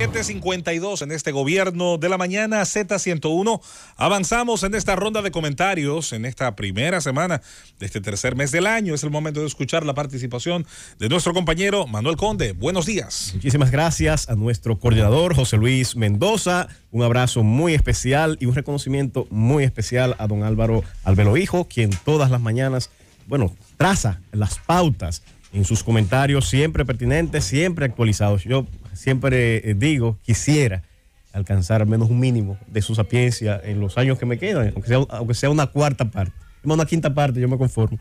752 en este gobierno de la mañana, Z101. Avanzamos en esta ronda de comentarios, en esta primera semana de este tercer mes del año. Es el momento de escuchar la participación de nuestro compañero Manuel Conde. Buenos días. Muchísimas gracias a nuestro coordinador José Luis Mendoza. Un abrazo muy especial y un reconocimiento muy especial a don Álvaro Albelo Hijo, quien todas las mañanas, bueno, traza las pautas en sus comentarios siempre pertinentes, siempre actualizados. Yo siempre eh, digo, quisiera alcanzar al menos un mínimo de su sapiencia en los años que me quedan, aunque sea, una cuarta parte, una quinta parte, yo me conformo,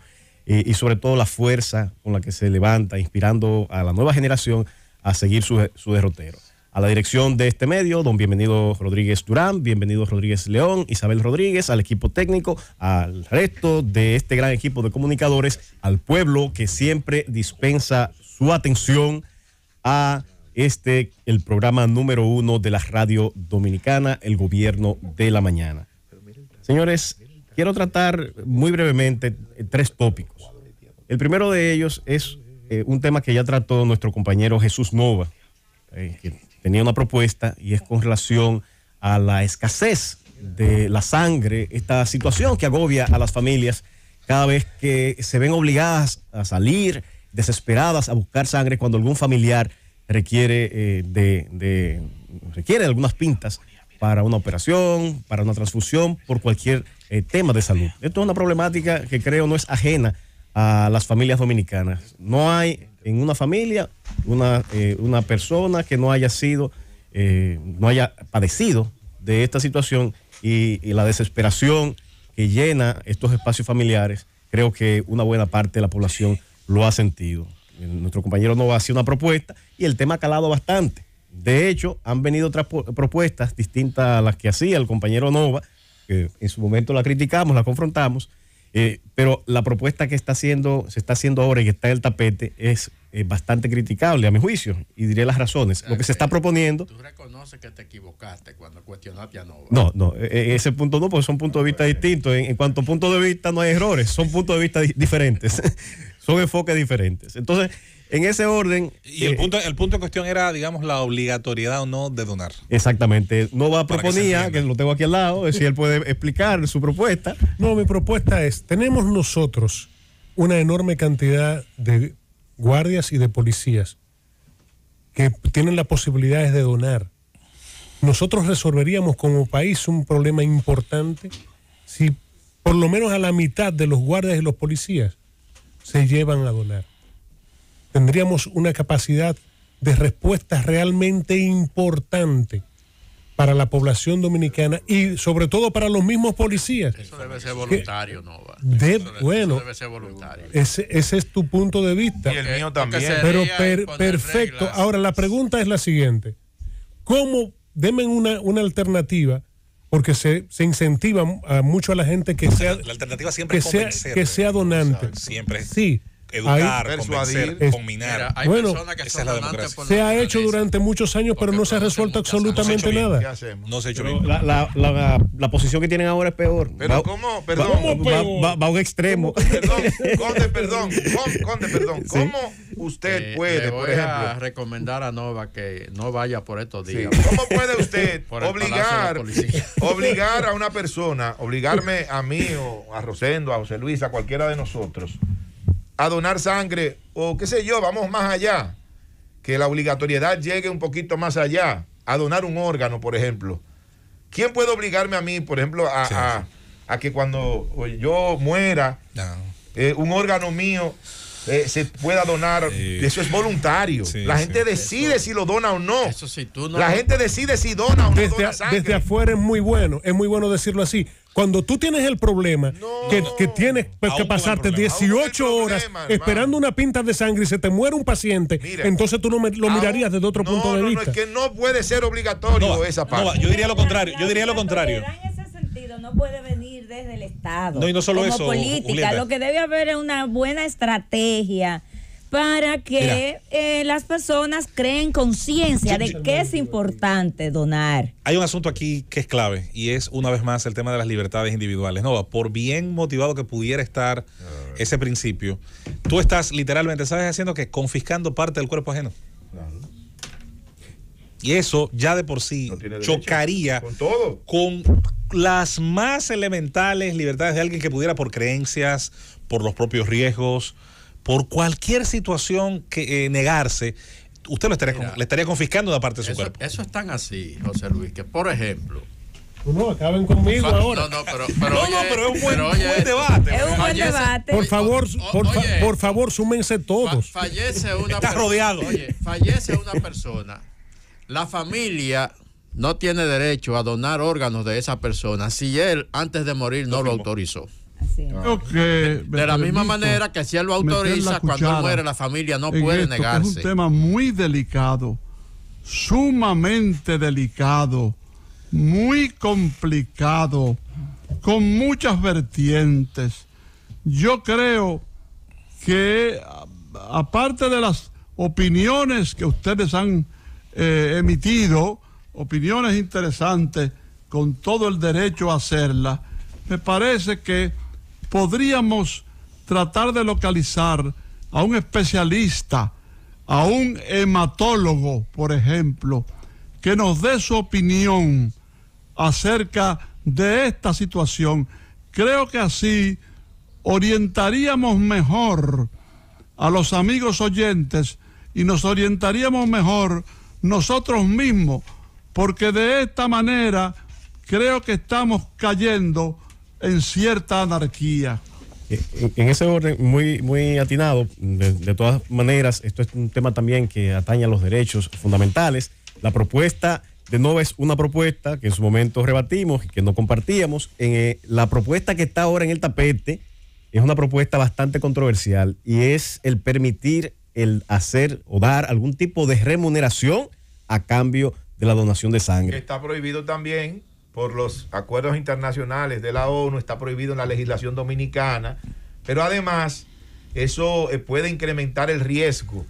eh, y sobre todo la fuerza con la que se levanta, inspirando a la nueva generación a seguir su, su derrotero. A la dirección de este medio, don bienvenido Rodríguez Durán, bienvenido Rodríguez León, Isabel Rodríguez, al equipo técnico, al resto de este gran equipo de comunicadores, al pueblo que siempre dispensa su atención a este, el programa número uno de la radio dominicana, el gobierno de la mañana. Señores, quiero tratar muy brevemente tres tópicos. El primero de ellos es eh, un tema que ya trató nuestro compañero Jesús Nova, eh, que tenía una propuesta y es con relación a la escasez de la sangre, esta situación que agobia a las familias cada vez que se ven obligadas a salir desesperadas a buscar sangre cuando algún familiar requiere eh, de, requiere algunas pintas para una operación, para una transfusión, por cualquier eh, tema de salud. Esto es una problemática que creo no es ajena a las familias dominicanas. No hay en una familia una, eh, una persona que no haya sido, no haya padecido de esta situación y, y la desesperación que llena estos espacios familiares, creo que una buena parte de la población lo ha sentido nuestro compañero Nova hacía una propuesta y el tema ha calado bastante. De hecho, han venido otras propuestas distintas a las que hacía el compañero Nova, que en su momento la criticamos, la confrontamos, eh, pero la propuesta que está haciendo, se está haciendo ahora y que está en el tapete es eh, bastante criticable a mi juicio y diré las razones. Lo que se está eh, proponiendo... Tú reconoces que te equivocaste cuando cuestionaste a Nova. No, no, eh, ese punto no, porque son puntos de vista distintos. En, cuanto a punto de vista no hay errores, son puntos de vista diferentes, son enfoques diferentes. Entonces, en ese orden. Y el, eh, punto, el cuestión era, digamos, la obligatoriedad o no de donar. Exactamente. No Nova proponía, que, que, lo tengo aquí al lado, si él puede explicar su propuesta. No, mi propuesta es, tenemos nosotros una enorme cantidad de guardias y de policías que tienen las posibilidades de donar. Nosotros resolveríamos como país un problema importante si por lo menos a la mitad de los guardias y los policías se llevan a donar tendríamos una capacidad de respuesta realmente importante para la población dominicana y sobre todo para los mismos policías. Eso debe ser voluntario, no de, bueno, Ese, es tu punto de vista. Y el mío eh, también. Pero perfecto. Ahora, la pregunta es la siguiente. ¿Cómo, denme una, alternativa, porque se, incentiva a mucho a la gente que sea... La alternativa siempre que sea donante. Siempre. Sí, educar, convencer, persuadir, combinar. hay bueno, personas que es la se ha hecho durante muchos años, pero no se ha resuelto absolutamente nada. No se ha hecho La, posición que tienen ahora es peor. Pero cómo, perdón, Va, a un extremo. Perdón, Conde, perdón, Conde, perdón. ¿Cómo usted eh, puede, por ejemplo, recomendar a Nova que no vaya por estos días? ¿Cómo puede usted obligar, obligar a una persona, obligarme a mí o a Rosendo, a José Luis, a cualquiera de nosotros? a donar sangre o qué sé yo, vamos más allá, que la obligatoriedad llegue un poquito más allá, a donar un órgano, por ejemplo. ¿Quién puede obligarme a mí, por ejemplo, a, que cuando yo muera, eh, un órgano mío eh, se pueda donar? Eso es voluntario. la gente decide si lo dona o no. la gente decide si dona o no. sangre. desde afuera es muy bueno, es muy bueno decirlo así cuando tú tienes el problema que, tienes pues, que pasarte 18 horas esperando una pinta de sangre y se te muere un paciente, entonces tú no lo mirarías desde otro punto de vista. No, es que no puede ser obligatorio esa parte. yo diría lo contrario. Yo diría lo contrario no puede venir desde el Estado. No, y no solo como política, lo que debe haber es una buena estrategia para que eh, las personas creen conciencia de que es importante donar. Hay un asunto aquí que es clave y es una vez más el tema de las libertades individuales. No, por bien motivado que pudiera estar ese principio, tú estás literalmente, ¿sabes? Haciendo que confiscando parte del cuerpo ajeno. Y eso ya de por sí chocaría con las más elementales libertades de alguien que pudiera por creencias, por los propios riesgos, por cualquier situación que eh, negarse, usted lo estaría, le estaría confiscando la parte de su cuerpo. Eso es tan así, José Luis, que por ejemplo, no, acaben conmigo no, No, no, pero, es un buen, debate. Es un buen debate. Por favor, por, favor, súmense todos. fallece una Está rodeado. fallece una persona. La familia no tiene derecho a donar órganos de esa persona si él antes de morir no lo autorizó de la misma manera que si él lo autoriza, cuando muere la familia no puede negarse. Es un tema muy delicado, sumamente delicado, muy complicado, con muchas vertientes. Yo creo que aparte de las opiniones que ustedes han eh, emitido, opiniones interesantes, con todo el derecho a hacerlas, me parece que podríamos tratar de localizar a un especialista, a un hematólogo, por ejemplo, que nos dé su opinión acerca de esta situación. Creo que así orientaríamos mejor a los amigos oyentes y nos orientaríamos mejor nosotros mismos, porque de esta manera creo que estamos cayendo en cierta anarquía. Eh, en ese orden, muy, muy atinado, de, todas maneras, esto es un tema también que atañe a los derechos fundamentales. La propuesta de no es una propuesta que en su momento rebatimos y que no compartíamos. En, eh, la propuesta que está ahora en el tapete es una propuesta bastante controversial y es el permitir el hacer o dar algún tipo de remuneración a cambio de la donación de sangre. Está prohibido también por los acuerdos internacionales de la ONU, está prohibido en la legislación dominicana, pero además eso eh, puede incrementar el riesgo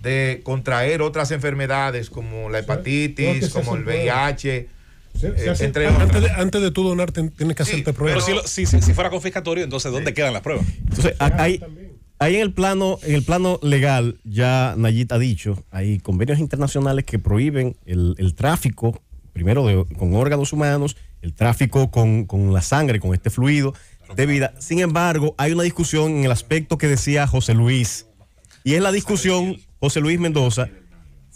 de contraer otras enfermedades como la hepatitis, como el VIH. Eh, entre antes, de, antes, de, tú donar, tienes que hacerte pruebas. Pero si, fuera confiscatorio, entonces, ¿dónde quedan las pruebas? Entonces, hay, Ahí en el plano, en el plano legal, ya Nayita ha dicho, hay convenios internacionales que prohíben el, el tráfico primero con órganos humanos, el tráfico con, con la sangre, con este fluido de vida. Sin embargo, hay una discusión en el aspecto que decía José Luis, y es la discusión, José Luis Mendoza,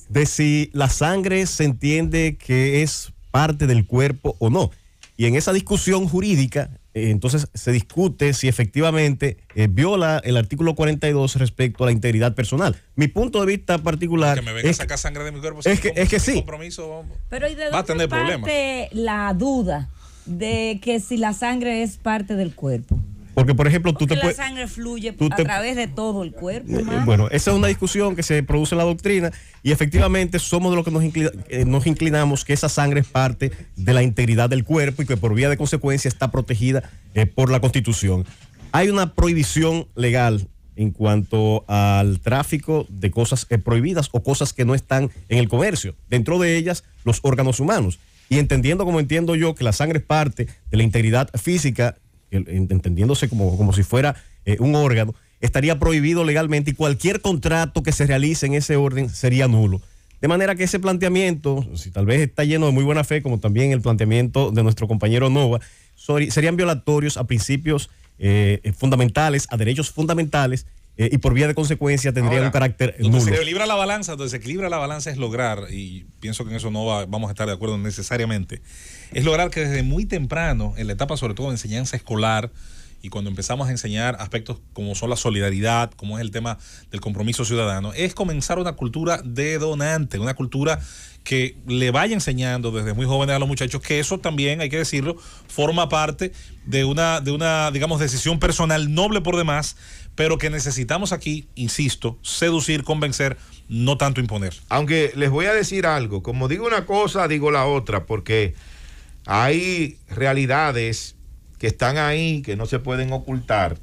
de si la sangre se entiende que es parte del cuerpo o no. Y en esa discusión jurídica, eh, entonces se discute si efectivamente eh, viola el artículo 42 respecto a la integridad personal. Mi punto de vista particular que me venga sangre de mi cuerpo, es que, sí. Pero de va a tener la duda de que si la sangre es parte del cuerpo? Porque, por ejemplo, tú te puedes. sangre fluye a través de todo el cuerpo. Eh, bueno, esa es una discusión que se produce en la doctrina y efectivamente somos de los que nos, eh, nos inclinamos que esa sangre es parte de la integridad del cuerpo y que por vía de consecuencia está protegida eh, por la Constitución. Hay una prohibición legal en cuanto al tráfico de cosas prohibidas o cosas que no están en el comercio. Dentro de ellas, los órganos humanos. Y entendiendo como entiendo yo que la sangre es parte de la integridad física entendiéndose como, si fuera eh, un órgano, estaría prohibido legalmente y cualquier contrato que se realice en ese orden sería nulo. De manera que ese planteamiento, si tal vez está lleno de muy buena fe, como también el planteamiento de nuestro compañero Nova, serían violatorios a principios eh, fundamentales, a derechos fundamentales eh, y por vía de consecuencia tendría un carácter nulo. se equilibra la balanza, donde la balanza es lograr, y pienso que en eso no vamos a estar de acuerdo necesariamente, es lograr que desde muy temprano, en la etapa sobre todo de enseñanza escolar, y cuando empezamos a enseñar aspectos como son la solidaridad, como es el tema del compromiso ciudadano, es comenzar una cultura de donante, una cultura que le vaya enseñando desde muy jóvenes a los muchachos que eso también, hay que decirlo, forma parte de una, de una digamos, decisión personal noble por demás, pero que necesitamos aquí, insisto, seducir, convencer, no tanto imponer. Aunque les voy a decir algo, como digo una cosa, digo la otra, porque hay realidades que están ahí, que no se pueden ocultar,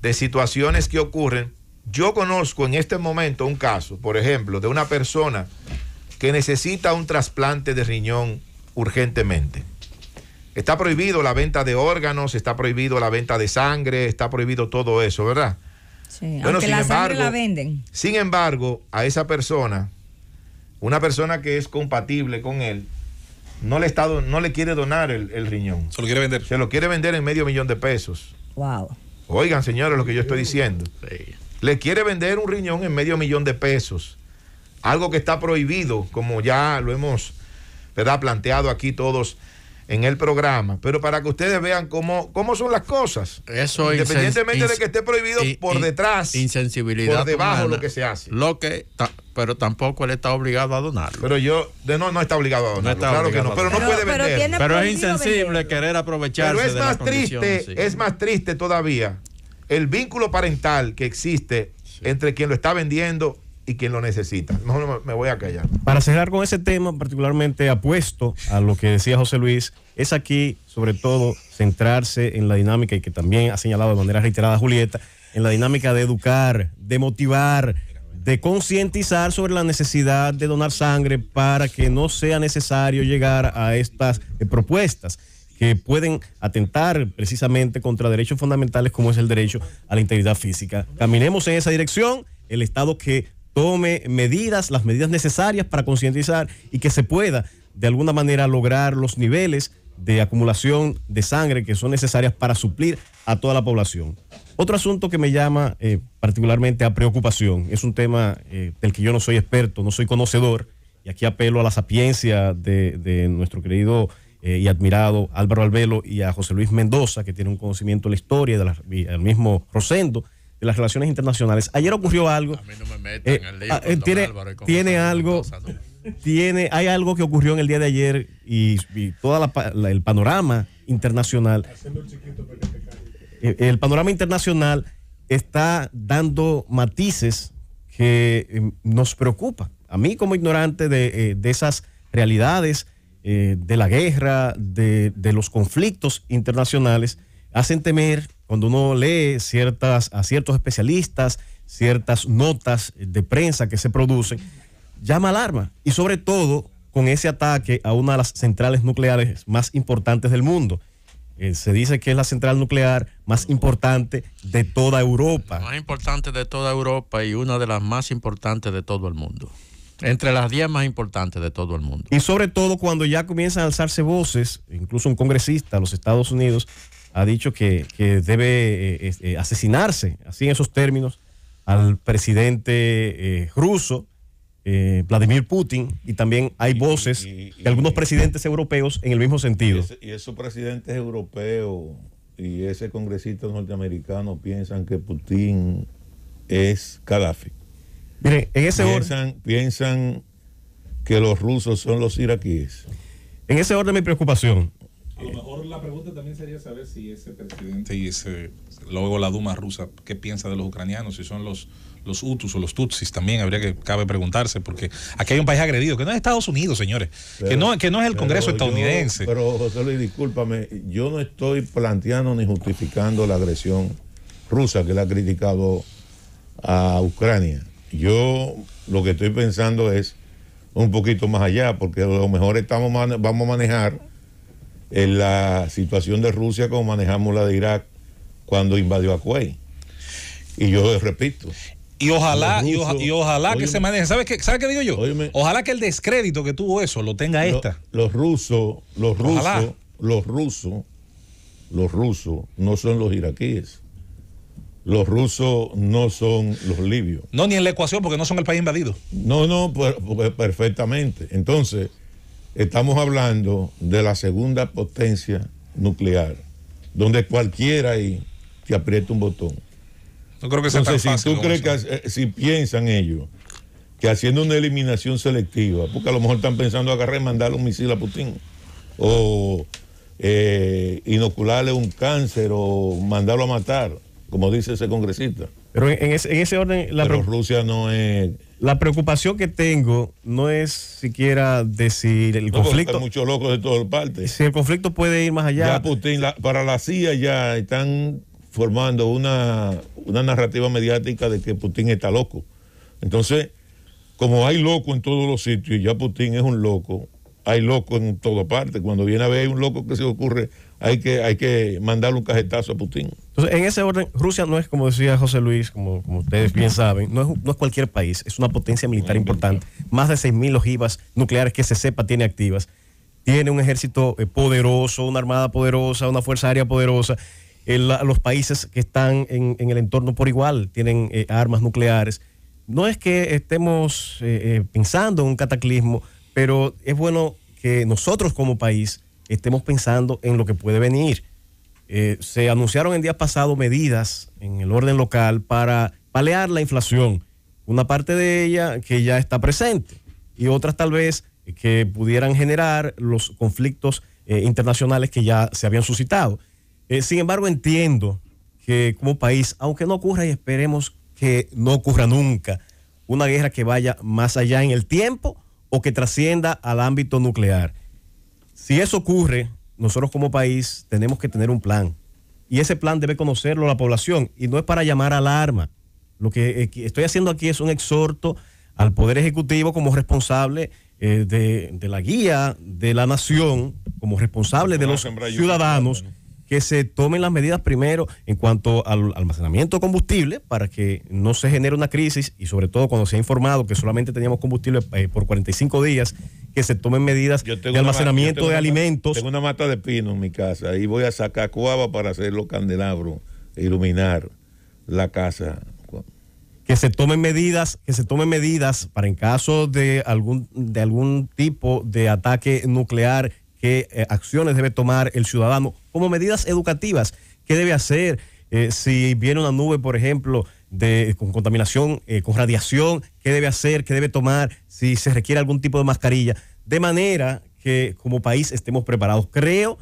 de situaciones que ocurren. Yo conozco en este momento un caso, por ejemplo, de una persona que necesita un trasplante de riñón urgentemente. Está prohibido la venta de órganos, está prohibido la venta de sangre, está prohibido todo eso, ¿verdad? Sí, bueno, la embargo, la venden. Sin embargo, a esa persona, una persona que es compatible con él, no le, está, no le quiere donar el, riñón. Se lo quiere vender. Se lo quiere vender en medio millón de pesos. Wow. Oigan, señores, lo que yo estoy uh. diciendo. Le quiere vender un riñón en medio millón de pesos. Algo que está prohibido, como ya lo hemos ¿verdad? planteado aquí todos en el programa, pero para que ustedes vean cómo, cómo son las cosas. Eso Independientemente de que esté prohibido por detrás, insensibilidad por debajo lo que se hace. Lo que pero tampoco él está obligado a donarlo. Pero yo de no no está obligado a donarlo. claro que no, pero no puede vender. Pero, es insensible querer aprovecharse pero es más triste, es más triste todavía el vínculo parental que existe entre quien lo está vendiendo y quien lo necesita. me voy a callar. Para cerrar con ese tema, particularmente apuesto a lo que decía José Luis, es aquí, sobre todo, centrarse en la dinámica y que también ha señalado de manera reiterada Julieta, en la dinámica de educar, de motivar, de concientizar sobre la necesidad de donar sangre para que no sea necesario llegar a estas eh, propuestas que pueden atentar precisamente contra derechos fundamentales como es el derecho a la integridad física. Caminemos en esa dirección, el Estado que tome medidas, las medidas necesarias para concientizar y que se pueda de alguna manera lograr los niveles de acumulación de sangre que son necesarias para suplir a toda la población. Otro asunto que me llama eh, particularmente a preocupación es un tema eh, del que yo no soy experto, no soy conocedor, y aquí apelo a la sapiencia de, nuestro querido eh, y admirado Álvaro Albelo y a José Luis Mendoza, que tiene un conocimiento de la historia, del mismo Rosendo, de las relaciones internacionales. Ayer ocurrió algo. A mí no me metan eh, en el ah, tiene, tiene algo. Tiene, hay algo que ocurrió en el día de ayer y, todo el panorama internacional. Eh, el, panorama internacional está dando matices que eh, nos preocupa. A mí como ignorante de, esas realidades, de la guerra, de, de los conflictos internacionales, hacen temer cuando uno lee ciertas, a ciertos especialistas, ciertas notas de prensa que se producen, llama alarma. Y sobre todo con ese ataque a una de las centrales nucleares más importantes del mundo. Eh, se dice que es la central nuclear más importante de toda Europa. más importante de toda Europa y una de las más importantes de todo el mundo. Entre las diez más importantes de todo el mundo. Y sobre todo cuando ya comienzan a alzarse voces, incluso un congresista de los Estados Unidos, ha dicho que, debe eh, eh, asesinarse, así en esos términos, al presidente eh, ruso, Vladimir Putin, y también hay voces de algunos presidentes europeos en el mismo sentido. Y, esos presidentes europeos y ese congresista norteamericano piensan que Putin es Gaddafi. Miren, en ese orden. Piensan que los rusos son los iraquíes. En ese orden, mi preocupación a lo mejor la pregunta también sería saber si ese presidente y ese, luego la Duma rusa, ¿qué piensa de los ucranianos? Si son los los o los Tutsis también habría que cabe preguntarse porque aquí hay un país agredido que no es Estados Unidos señores que no que no es el Congreso estadounidense pero José Luis discúlpame yo no estoy planteando ni justificando la agresión rusa que le ha criticado a Ucrania yo lo que estoy pensando es un poquito más allá porque a lo mejor estamos vamos a manejar en la situación de Rusia como manejamos la de Irak cuando invadió a Kuwait. Y yo repito. Y ojalá, ojalá que se maneje. ¿Sabes qué, qué digo yo? ojalá que el descrédito que tuvo eso lo tenga esta. los rusos, los rusos, los rusos, los rusos no son los iraquíes. Los rusos no son los libios. No, ni en la ecuación, porque no son el país invadido. No, no, perfectamente. Entonces, Estamos hablando de la segunda potencia nuclear, donde cualquiera ahí te aprieta un botón. No creo que sea Entonces, tan fácil, si tú crees que, eh, si piensan ellos que haciendo una eliminación selectiva, porque a lo mejor están pensando agarrar y mandarle un misil a Putin, o eh, inocularle un cáncer, o mandarlo a matar, como dice ese congresista. Pero en ese, en ese orden... La Pero Rusia no es la preocupación que tengo no es siquiera decir el conflicto. Hay muchos locos de todas partes. Si el conflicto puede ir más allá. Ya Putin, para la CIA ya están formando una, narrativa mediática de que Putin está loco. Entonces, como hay loco en todos los sitios, y ya Putin es un loco, hay loco en todas parte. Cuando viene a ver, hay un loco que se ocurre hay que, hay que mandarle un cajetazo a Putin. Entonces, en ese orden, Rusia no es, como decía José Luis, como, ustedes bien saben, no es, no es cualquier país, es una potencia militar importante. Más de 6.000 ojivas nucleares que se sepa tiene activas. Tiene un ejército eh, poderoso, una armada poderosa, una fuerza aérea poderosa. Eh, los países que están en, el entorno por igual tienen eh, armas nucleares. No es que estemos pensando en un cataclismo, pero es bueno que nosotros como país estemos pensando en lo que puede venir. Eh, se anunciaron en día pasado medidas en el orden local para palear la inflación. Una parte de ella que ya está presente y otras tal vez que pudieran generar los conflictos eh, internacionales que ya se habían suscitado. Eh, sin embargo, entiendo que como país, aunque no ocurra y esperemos que no ocurra nunca, una guerra que vaya más allá en el tiempo o que trascienda al ámbito nuclear. Si eso ocurre, nosotros como país tenemos que tener un plan. Y ese plan debe conocerlo la población. Y no es para llamar alarma. Lo que eh, estoy haciendo aquí es un exhorto al Poder Ejecutivo como responsable eh, de, la guía de la nación, como responsable de los ciudadanos, que se tomen las medidas primero en cuanto al almacenamiento de combustible para que no se genere una crisis y sobre todo cuando se ha informado que solamente teníamos combustible eh, por 45 días que se tomen medidas de almacenamiento de alimentos. Tengo una mata de pino en mi casa y voy a sacar cuava para hacerlo candelabro, e iluminar la casa. Que se tomen medidas, que se tomen medidas para en caso de algún, de algún tipo de ataque nuclear, qué eh, acciones debe tomar el ciudadano, como medidas educativas, qué debe hacer eh, si viene una nube, por ejemplo, con contaminación, eh, con radiación, qué debe hacer, qué debe tomar, si se requiere algún tipo de mascarilla, de manera que como país estemos preparados. Creo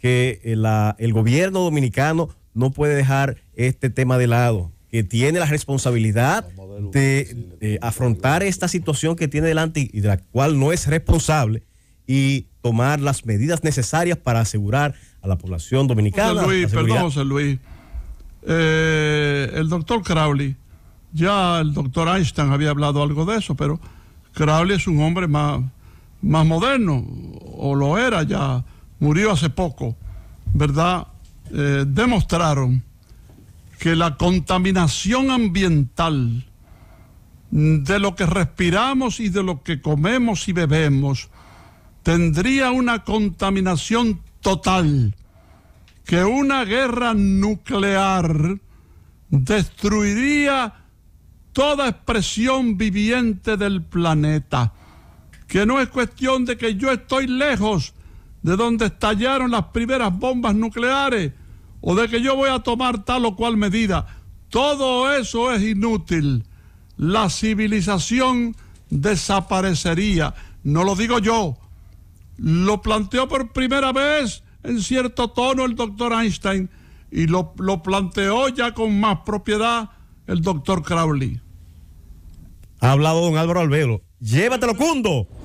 que eh, el gobierno dominicano no puede dejar este tema de lado, que tiene la responsabilidad de, afrontar esta situación que tiene delante y de la cual no es responsable y tomar las medidas necesarias para asegurar a la población dominicana. Luis, perdón, Luis eh, el doctor Crowley, ya el doctor Einstein había hablado algo de eso, pero Crowley es un hombre más, más moderno, o lo era ya, murió hace poco, ¿verdad? Eh, demostraron que la contaminación ambiental de lo que respiramos y de lo que comemos y bebemos tendría una contaminación total que una guerra nuclear destruiría toda expresión viviente del planeta. Que no es cuestión de que yo estoy lejos de donde estallaron las primeras bombas nucleares o de que yo voy a tomar tal o cual medida. Todo eso es inútil. La civilización desaparecería. No lo digo yo. Lo planteó por primera vez en cierto tono el doctor Einstein y lo, planteó ya con más propiedad el doctor Crowley. Ha hablado don Álvaro Albero. Llévatelo, Cundo.